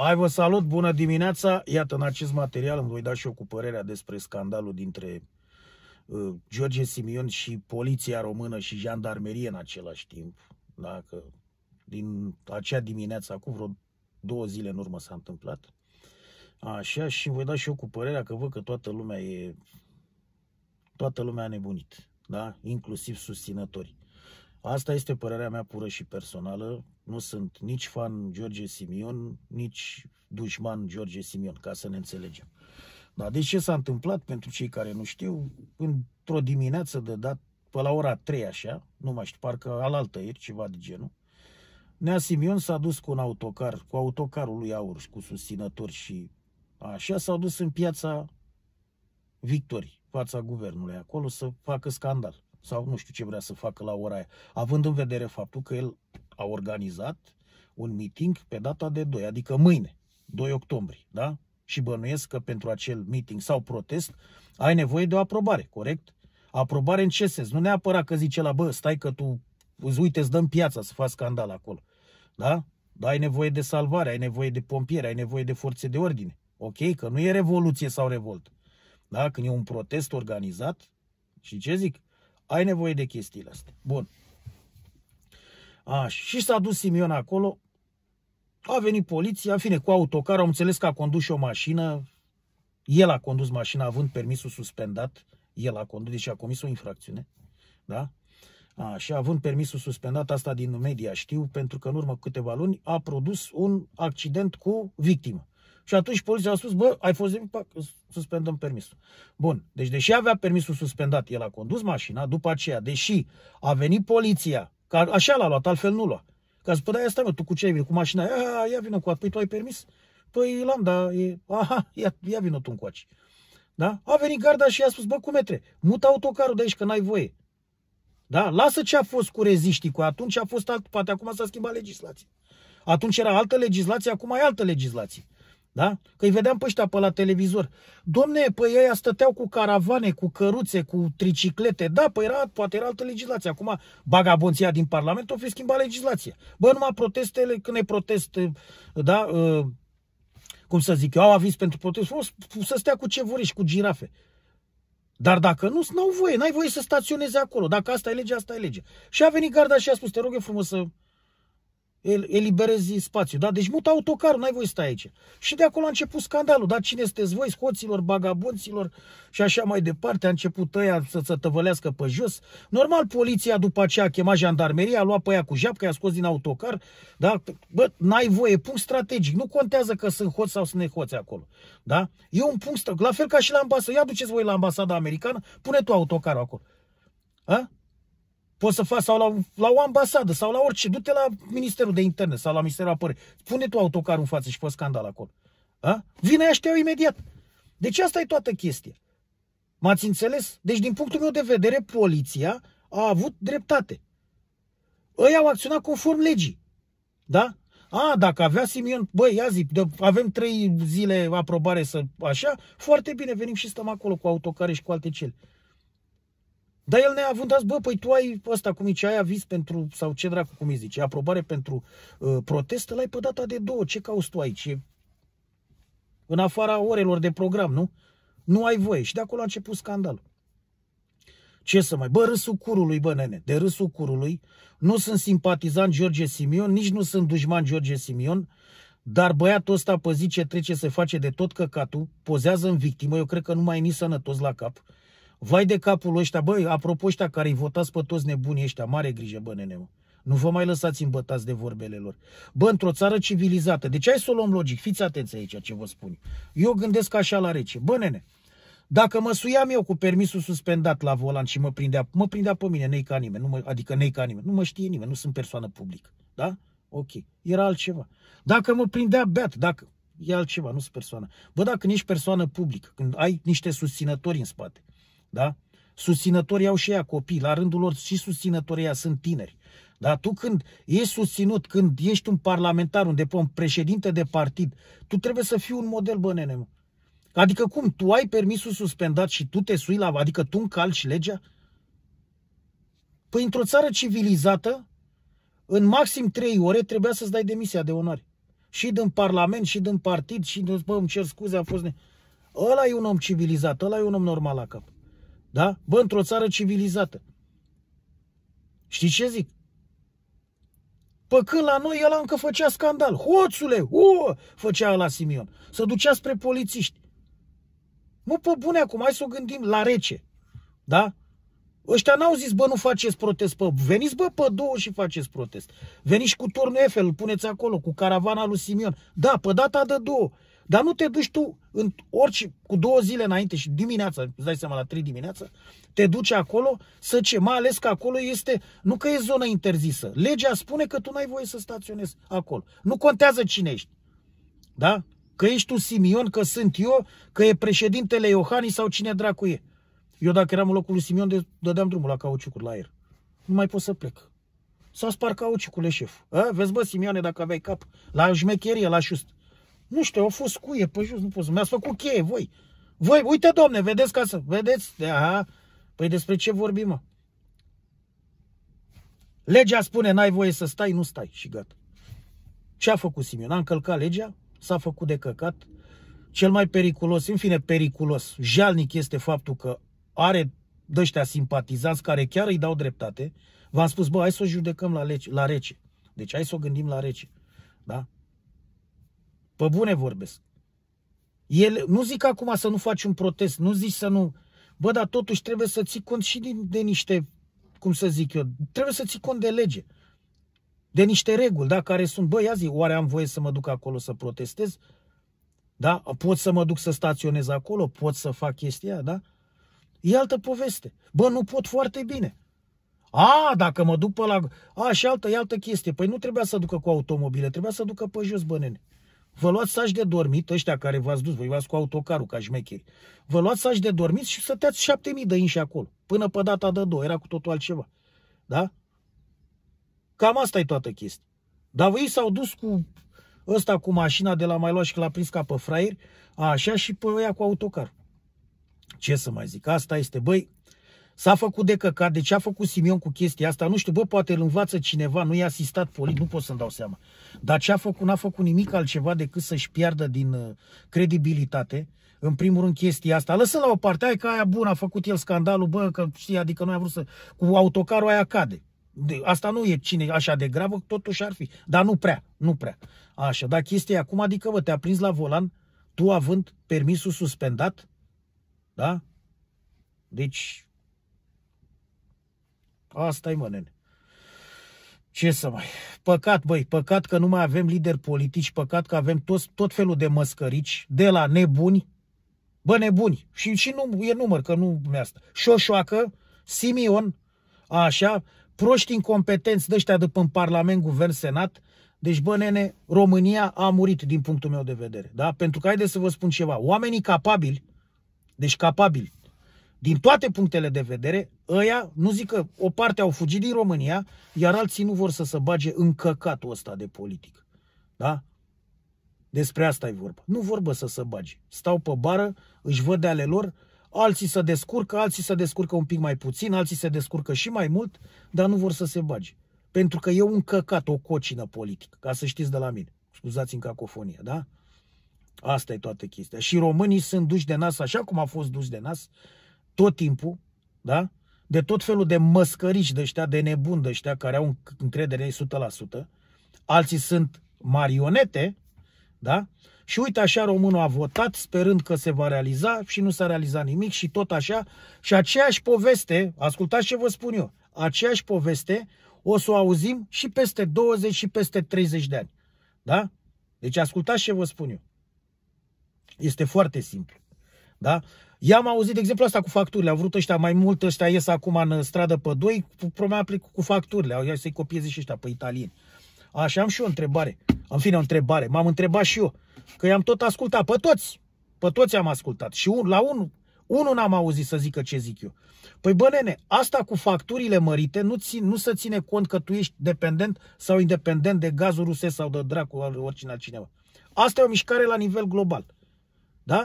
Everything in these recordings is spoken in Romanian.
Ai vă salut, bună dimineața! Iată, în acest material îmi voi da și eu cu părerea despre scandalul dintre uh, George Simion și poliția română și jandarmerie în același timp. Da? Că din acea dimineață, acum vreo două zile în urmă s-a întâmplat. Așa, și voi da și eu cu părerea că văd că toată lumea e toată lumea a nebunit, da? inclusiv susținătorii. Asta este părerea mea pură și personală. Nu sunt nici fan George Simion, nici dușman George Simion, ca să ne înțelegem. Dar de ce s-a întâmplat, pentru cei care nu știu, într-o dimineață de dat, pe la ora 3 așa, nu mai știu, parcă alaltă ieri, ceva de genul, Nea Simion s-a dus cu un autocar, cu autocarul lui Aur, cu susținători și așa, s-au dus în piața Victorii, fața guvernului acolo, să facă scandal sau nu știu ce vrea să facă la ora aia, având în vedere faptul că el a organizat un meeting pe data de 2, adică mâine, 2 octombrie, da? Și bănuiesc că pentru acel meeting sau protest ai nevoie de o aprobare, corect? Aprobare în ce sens? Nu neapărat că zice la bă, stai că tu îți uite, îți dăm piața să faci scandal acolo, da? Dar ai nevoie de salvare, ai nevoie de pompieri, ai nevoie de forțe de ordine, ok? Că nu e revoluție sau revoltă, da? Când e un protest organizat, și ce zic? Ai nevoie de chestiile astea. Bun. A, și s-a dus Simion acolo, a venit poliția, în fine, cu autocar, am înțeles că a condus și o mașină, el a condus mașina având permisul suspendat, el a condus, deci a comis o infracțiune, da? A, și având permisul suspendat, asta din media știu, pentru că în urmă câteva luni a produs un accident cu victimă. Și atunci poliția a spus, bă, ai fost de pac, suspendăm permisul. Bun, deci deși avea permisul suspendat, el a condus mașina, după aceea, deși a venit poliția, că așa l-a luat, altfel nu lua. Că a zis, da, stai mă, tu cu ce ai venit? Cu mașina? Ia, ia vină cu Păi tu ai permis? Păi l-am, da, e... aha, ia, ia vină tu încoace. Da? A venit garda și i-a spus, bă, cum metre, mută autocarul de aici, că n-ai voie. Da? Lasă ce a fost cu reziștii, cu atunci a fost alt, poate acum s-a schimbat legislația. Atunci era altă legislație, acum e altă legislație. Da? Că îi vedeam pe ăștia pe la televizor. Domne, păi ei stăteau cu caravane, cu căruțe, cu triciclete. Da, păi era, poate era altă legislație. Acum bagabonția din Parlament o fi schimbat legislația. Bă, numai protestele, când e protest, da, ă, cum să zic eu, au avis pentru protest, o să stea cu ce vor și cu girafe. Dar dacă nu, n-au voie, n-ai voie să staționeze acolo. Dacă asta e legea, asta e legea. Și a venit garda și a spus, te rog eu frumos să el eliberezi spațiu. Da? Deci mută autocarul, n-ai voie sta aici. Și de acolo a început scandalul. Dar cine sunteți voi, scoților, bagabonților și așa mai departe. A început ăia să să tăvălească pe jos. Normal, poliția după aceea a chemat jandarmeria, a luat pe ea cu japcă, i-a scos din autocar. Da? Bă, n-ai voie, punct strategic. Nu contează că sunt hoți sau sunt nehoți acolo. Da? E un punct strategic. La fel ca și la ambasadă. Ia duceți voi la ambasada americană, pune tu autocarul acolo. A? Poți să faci sau la, la o ambasadă sau la orice. Du-te la Ministerul de Interne sau la Ministerul Apărării. Pune tu autocarul în față și poți scandal acolo. A? Vine aia știau imediat. Deci asta e toată chestia. M-ați înțeles? Deci din punctul meu de vedere, poliția a avut dreptate. Ei au acționat conform legii. Da? A, dacă avea Simion, băi, ia zi, de, avem trei zile aprobare să așa, foarte bine, venim și stăm acolo cu autocare și cu alte cele. Dar el ne-a avut, bă, păi tu ai ăsta cum zice, ai aviz pentru, sau ce dracu, cum îi zice, aprobare pentru uh, protest, l-ai pe data de două, ce cauți tu aici? E... În afara orelor de program, nu? Nu ai voie. Și de acolo a început scandalul. Ce să mai... Bă, râsul curului, bă, nene, de râsul curului, nu sunt simpatizant George Simion, nici nu sunt dușman George Simion, dar băiatul ăsta pe zi ce trece se face de tot căcatul, pozează în victimă, eu cred că nu mai e nici sănătos la cap, Vai de capul ăștia, băi, apropo ăștia care-i votați pe toți nebunii ăștia, mare grijă, bă, neneu. Nu vă mai lăsați îmbătați de vorbele lor. Bă, într-o țară civilizată, deci hai să o luăm logic, fiți atenți aici ce vă spun. Eu gândesc așa la rece. Bă, nene, dacă mă suiam eu cu permisul suspendat la volan și mă prindea, mă prindea pe mine, nei ca nimeni, nu mă, adică nei ca nimeni, nu mă știe nimeni, nu sunt persoană publică, da? Ok, era altceva. Dacă mă prindea beat, dacă, e altceva, nu sunt persoană. Bă, dacă ești persoană publică, când ai niște susținători în spate, da? Susținătorii au și ea copii, la rândul lor și susținătorii ea sunt tineri. Dar tu când ești susținut, când ești un parlamentar, un, un președinte de partid, tu trebuie să fii un model, bă, nene, mă. Adică cum? Tu ai permisul suspendat și tu te sui la... Adică tu încalci legea? Păi într-o țară civilizată, în maxim 3 ore trebuia să-ți dai demisia de onoare. Și din parlament, și din partid, și din... Bă, îmi cer scuze, a fost... Ne... Ăla e un om civilizat, ăla e un om normal la cap. Da? Bă, într-o țară civilizată. Știi ce zic? Pă când la noi el încă făcea scandal. Hoțule, o, făcea la Simion. Să ducea spre polițiști. Nu pe bune acum, hai să o gândim la rece. Da? Ăștia n-au zis, bă, nu faceți protest, bă, veniți, bă, pe două și faceți protest. Veniți cu turnul Eiffel, îl puneți acolo, cu caravana lui Simion. Da, pe data de două. Dar nu te duci tu în orice, cu două zile înainte și dimineața, îți dai seama la trei dimineața, te duci acolo să ce, mai ales că acolo este, nu că e zonă interzisă. Legea spune că tu n-ai voie să staționezi acolo. Nu contează cine ești. Da? Că ești tu Simion, că sunt eu, că e președintele Iohani sau cine dracu e. Eu dacă eram în locul lui Simion, de, dădeam drumul la cauciucuri, la aer. Nu mai pot să plec. s a spart cauciucurile, șef. A, vezi, bă, Simeone, dacă aveai cap, la șmecherie, la șust. Nu știu, au fost cuie pe jos, nu pot să... Mi-ați făcut cheie, voi. Voi, uite, domne, vedeți ca să... Vedeți? Aha. Păi despre ce vorbim, mă? Legea spune, n-ai voie să stai, nu stai și gata. Ce a făcut Simion? A încălcat legea, s-a făcut de căcat. Cel mai periculos, în fine periculos, jalnic este faptul că are dăștia simpatizanți care chiar îi dau dreptate. V-am spus, bă, hai să o judecăm la, lege, la rece. Deci hai să o gândim la rece. Da? Pe bune vorbesc. El, nu zic acum să nu faci un protest, nu zici să nu... Bă, dar totuși trebuie să ții cont și de, de niște, cum să zic eu, trebuie să ții cont de lege. De niște reguli, da, care sunt, bă, ia zi, oare am voie să mă duc acolo să protestez? Da? Pot să mă duc să staționez acolo? Pot să fac chestia, da? E altă poveste. Bă, nu pot foarte bine. A, dacă mă duc pe la... A, și altă, e altă chestie. Păi nu trebuia să ducă cu automobile, trebuia să ducă pe jos, bă, nene. Vă luați saci de dormit, ăștia care v-ați dus, voi v-ați cu autocarul ca șmecheri. Vă luați saci de dormit și stăteați șapte mii de inși acolo. Până pe data de două, era cu totul altceva. Da? Cam asta e toată chestia. Dar voi s-au dus cu ăsta cu mașina de la mai luat și că l-a prins ca pe fraier, așa și pe ăia cu autocar. Ce să mai zic, asta este, băi, S-a făcut de căcat, de ce a făcut Simion cu chestia asta, nu știu, bă, poate îl învață cineva, nu i-a asistat politic, nu pot să-mi dau seama. Dar ce a făcut, n-a făcut nimic altceva decât să-și piardă din uh, credibilitate, în primul rând chestia asta. Lăsă la o parte, ai că aia bună, a făcut el scandalul, bă, că știi, adică noi am vrut să, cu autocarul aia cade. De, asta nu e cine așa de gravă, totuși ar fi. Dar nu prea, nu prea. Așa, dar chestia acum, adică, bă, te-a prins la volan, tu având permisul suspendat, da? Deci, asta mă, nene. Ce să mai... Păcat, băi, păcat că nu mai avem lideri politici, păcat că avem tot tot felul de măscărici, de la nebuni, bă, nebuni, și, și nu e număr, că nu e asta, Șoșoacă, Simion, așa, proști incompetenți de ăștia de în Parlament, Guvern, Senat, deci, bă, nene, România a murit din punctul meu de vedere, da? Pentru că, haideți să vă spun ceva, oamenii capabili, deci capabili, din toate punctele de vedere, ăia, nu zic că o parte au fugit din România, iar alții nu vor să se bage în căcatul ăsta de politic. Da? Despre asta e vorba. Nu vorbă să se bage. Stau pe bară, își văd de ale lor, alții se descurcă, alții se descurcă un pic mai puțin, alții se descurcă și mai mult, dar nu vor să se bage. Pentru că e un căcat, o cocină politică, ca să știți de la mine. scuzați în cacofonie, da? Asta e toată chestia. Și românii sunt duși de nas așa cum a fost duși de nas tot timpul, da? de tot felul de măscăriși de ăștia, de nebun de ăștia, care au încredere 100%, alții sunt marionete, da? Și uite așa românul a votat sperând că se va realiza și nu s-a realizat nimic și tot așa. Și aceeași poveste, ascultați ce vă spun eu, aceeași poveste o să o auzim și peste 20 și peste 30 de ani. Da? Deci ascultați ce vă spun eu. Este foarte simplu. Da? I-am auzit, de exemplu, asta cu facturile. Au vrut ăștia mai mult, ăștia ies acum în stradă pe doi, probabil cu facturile. Au să-i copieze și ăștia pe italieni. Așa am și eu o întrebare. În fine, o întrebare. M-am întrebat și eu. Că i-am tot ascultat. Pe toți. Pe toți am ascultat. Și un, la unul unul n-am auzit să zică ce zic eu. Păi bă nene, asta cu facturile mărite nu, țin, nu se ține cont că tu ești dependent sau independent de gazul rusesc sau de dracu oricine altcineva. Asta e o mișcare la nivel global. Da?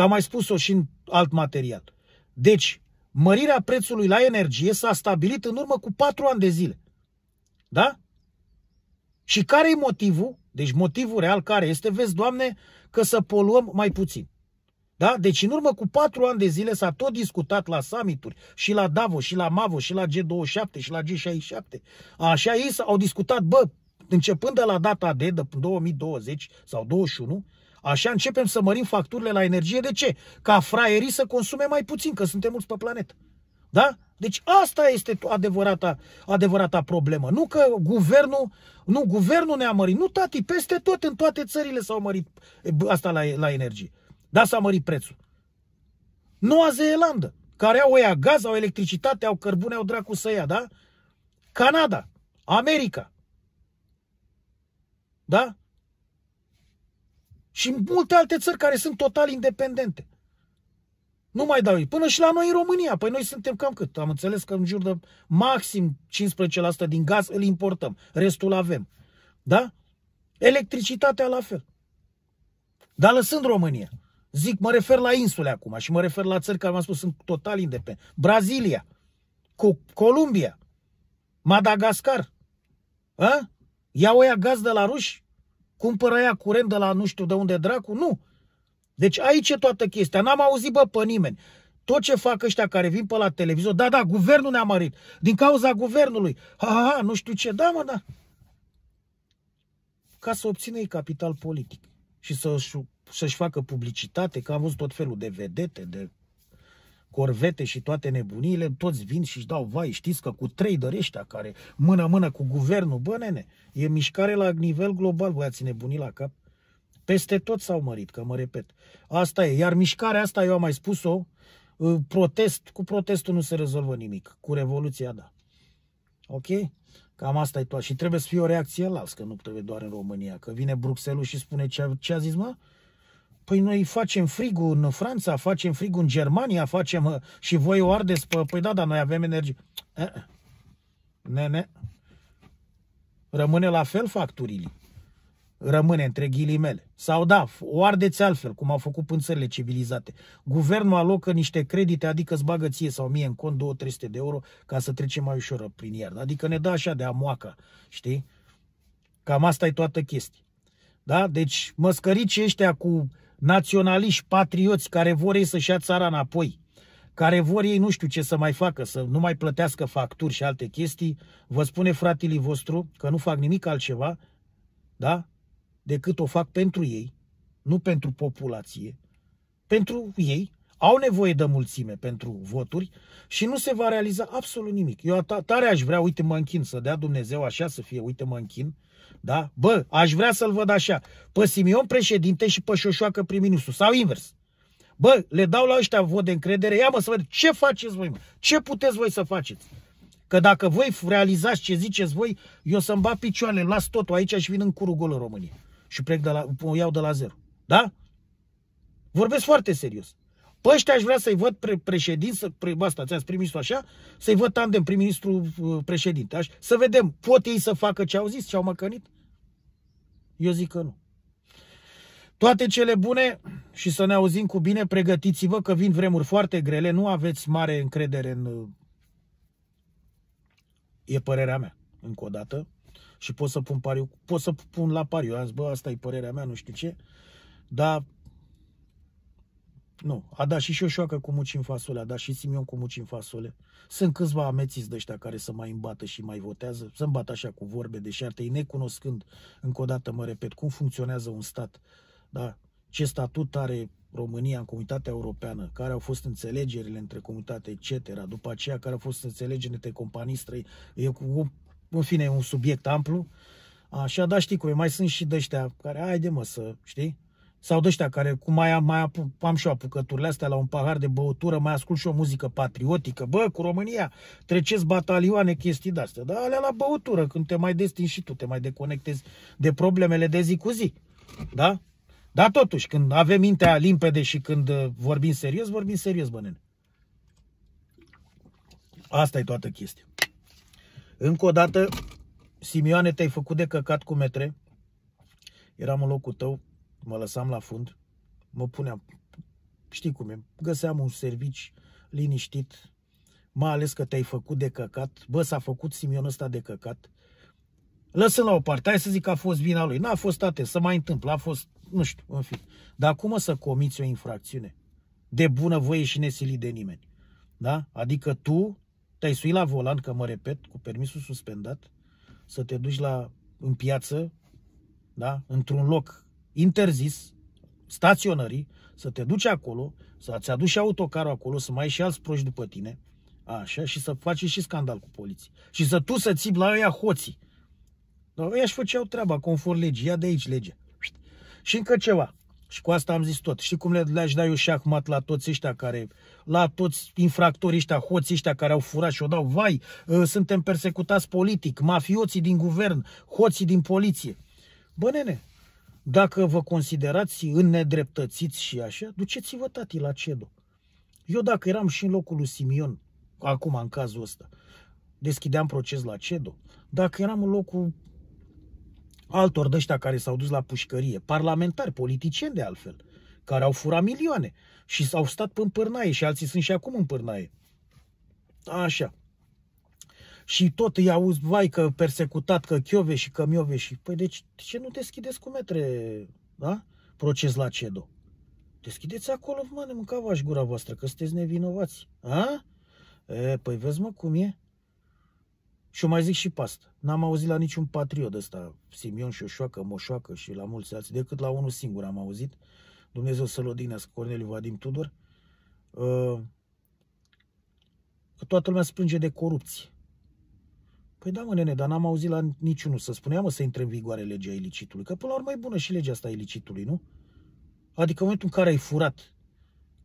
Că am mai spus-o și în alt material. Deci, mărirea prețului la energie s-a stabilit în urmă cu 4 ani de zile. Da? Și care e motivul? Deci motivul real care este? Vezi, Doamne, că să poluăm mai puțin. Da? Deci în urmă cu patru ani de zile s-a tot discutat la summituri și la Davo și la Mavo și la G27 și la G67. Așa ei au discutat, bă, începând de la data de, de 2020 sau 21, Așa începem să mărim facturile la energie. De ce? Ca fraierii să consume mai puțin, că suntem mulți pe planetă. Da? Deci asta este adevărata, adevărata problemă. Nu că guvernul, nu, guvernul ne-a mărit. Nu, tati, peste tot, în toate țările s-au mărit asta la, la energie. Da, s-a mărit prețul. Noua Zeelandă, care au oia gaz, au electricitate, au cărbune, au dracu să ia, da? Canada, America, da? Și multe alte țări care sunt total independente. Nu mai dau ei. Până și la noi în România. Păi noi suntem cam cât? Am înțeles că în jur de maxim 15% din gaz îl importăm. Restul avem. Da? Electricitatea la fel. Dar lăsând România. Zic, mă refer la insule acum și mă refer la țări care, am spus, sunt total independente. Brazilia, cu Columbia, Madagascar. A? Iau oia gaz de la ruși? cumpără ea curent de la nu știu de unde dracu, nu. Deci aici e toată chestia. N-am auzit, bă, pe nimeni. Tot ce fac ăștia care vin pe la televizor, da, da, guvernul ne-a mărit. Din cauza guvernului. Ha, ha, ha, nu știu ce, da, mă, da. Ca să obțină ei capital politic și să-și, să facă publicitate, că am văzut tot felul de vedete, de corvete și toate nebunile, toți vin și își dau vai, știți că cu trei dăreștea care mână-mână cu guvernul, bă nene, e mișcare la nivel global, voi ați nebunii la cap. Peste tot s-au mărit, că mă repet. Asta e. Iar mișcarea asta, eu am mai spus-o, ă, protest, cu protestul nu se rezolvă nimic. Cu revoluția, da. Ok? Cam asta e tot. Și trebuie să fie o reacție la că nu trebuie doar în România. Că vine Bruxelles și spune ce a, ce a zis, mă? Păi noi facem frigul în Franța, facem frigul în Germania, facem uh, și voi o ardeți. Pă, păi da, dar noi avem energie. Eh, eh. Ne, ne. Rămâne la fel facturile. Rămâne între ghilimele. Sau da, o ardeți altfel, cum au făcut în țările civilizate. Guvernul alocă niște credite, adică îți bagă ție sau mie în cont 2-300 de euro ca să trecem mai ușor prin iarnă. Adică ne dă așa de amoaca, știi? Cam asta e toată chestia. Da? Deci măscăricii ăștia cu naționaliști, patrioți care vor ei să-și ia țara înapoi, care vor ei nu știu ce să mai facă, să nu mai plătească facturi și alte chestii, vă spune fratele vostru că nu fac nimic altceva, da? Decât o fac pentru ei, nu pentru populație, pentru ei, au nevoie de mulțime pentru voturi și nu se va realiza absolut nimic. Eu tare aș vrea, uite mă închin, să dea Dumnezeu așa să fie, uite mă închin, da? Bă, aș vrea să-l văd așa, pe Simion președinte și pe Șoșoacă prim-ministru, sau invers. Bă, le dau la ăștia vot de încredere, ia mă să văd ce faceți voi, mă? ce puteți voi să faceți. Că dacă voi realizați ce ziceți voi, eu să-mi bat picioarele, las totul aici și vin în curul gol în România. Și plec de la, o iau de la zero. Da? Vorbesc foarte serios. Pe ăștia aș vrea să-i văd pre președinți, să, pre, asta, ți-ați primit așa, să-i văd tandem prim-ministru uh, președinte. Aș, să vedem, pot ei să facă ce au zis, ce au măcănit? Eu zic că nu. Toate cele bune și să ne auzim cu bine, pregătiți-vă că vin vremuri foarte grele, nu aveți mare încredere în... Uh, e părerea mea, încă o dată, și pot să pun pariu, pot să pun la pariu, azi, bă, asta e părerea mea, nu știu ce, dar nu. A dat și Șoșoacă cu muci în fasole, a dat și Simion cu muci în fasole. Sunt câțiva amețiți de ăștia care să mai îmbată și mai votează, să îmbată așa cu vorbe de șarte, ei necunoscând, încă o dată mă repet, cum funcționează un stat, da? ce statut are România în comunitatea europeană, care au fost înțelegerile între comunitate, etc., după aceea care au fost înțelegerile între companii străi, e cu, în fine, un subiect amplu, așa, dar știi cum e, mai sunt și de ăștia care, haide mă să, știi, sau de ăștia care cu mai, am, mai am și eu apucăturile astea la un pahar de băutură, mai ascult și o muzică patriotică. Bă, cu România treceți batalioane chestii de-astea, dar alea la băutură, când te mai destin și tu, te mai deconectezi de problemele de zi cu zi. Da? Dar totuși, când avem mintea limpede și când uh, vorbim serios, vorbim serios, bă, Asta e toată chestia. Încă o dată, Simioane, te-ai făcut de căcat cu metre. Eram în locul tău, mă lăsam la fund, mă puneam, știi cum e, găseam un servici liniștit, mai ales că te-ai făcut de căcat, bă, s-a făcut Simion ăsta de căcat, lăsând la o parte, hai să zic că a fost vina lui, n-a fost tate, să mai întâmplă, a fost, nu știu, în fi. Dar cum să comiți o infracțiune de bună voie și nesilit de nimeni? Da? Adică tu te-ai suit la volan, că mă repet, cu permisul suspendat, să te duci la, în piață, da? într-un loc interzis staționării să te duci acolo, să-ți aduci autocarul acolo, să mai ai și alți proști după tine, așa, și să faci și scandal cu poliții. Și să tu să ții la ăia hoții. Dar ăia își făceau treaba conform legii, ia de aici legea. Și încă ceva, și cu asta am zis tot. și cum le-aș da eu acum la toți ăștia care, la toți infractorii ăștia, hoții ăștia care au furat și o dau, vai, ă, suntem persecutați politic, mafioții din guvern, hoții din poliție. Bă, nene, dacă vă considerați înnedreptățiți și așa, duceți-vă tati la CEDO. Eu dacă eram și în locul lui Simion, acum în cazul ăsta, deschideam proces la CEDO, dacă eram în locul altor de ăștia care s-au dus la pușcărie, parlamentari, politicieni de altfel, care au furat milioane și s-au stat în pârnaie și alții sunt și acum în pârnaie. Așa și tot îi auzi, vai, că persecutat, că chiove și că miove și... Păi deci, de ce nu deschideți cu metre, da? Proces la CEDO. Deschideți acolo, mă, ne mâncava gura voastră, că sunteți nevinovați. A? E, păi vezi, mă, cum e? Și o mai zic și pastă. N-am auzit la niciun patriot ăsta, Simion și Oșoacă, Moșoacă și la mulți alții, decât la unul singur am auzit. Dumnezeu să-l odihnească, Corneliu Vadim Tudor. Ă, că toată lumea se plânge de corupție. Păi da, mă, nene, dar n-am auzit la niciunul să spunea, mă, să intre în vigoare legea ilicitului. Că până la urmă e bună și legea asta ilicitului, nu? Adică în momentul în care ai furat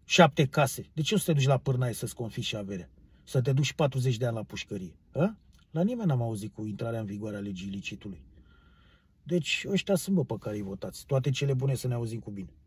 șapte case, de ce nu să te duci la pârnaie să-ți și averea? Să te duci 40 de ani la pușcărie? A? La nimeni n-am auzit cu intrarea în vigoare a legii ilicitului. Deci ăștia sunt, bă, pe care îi votați. Toate cele bune să ne auzim cu bine.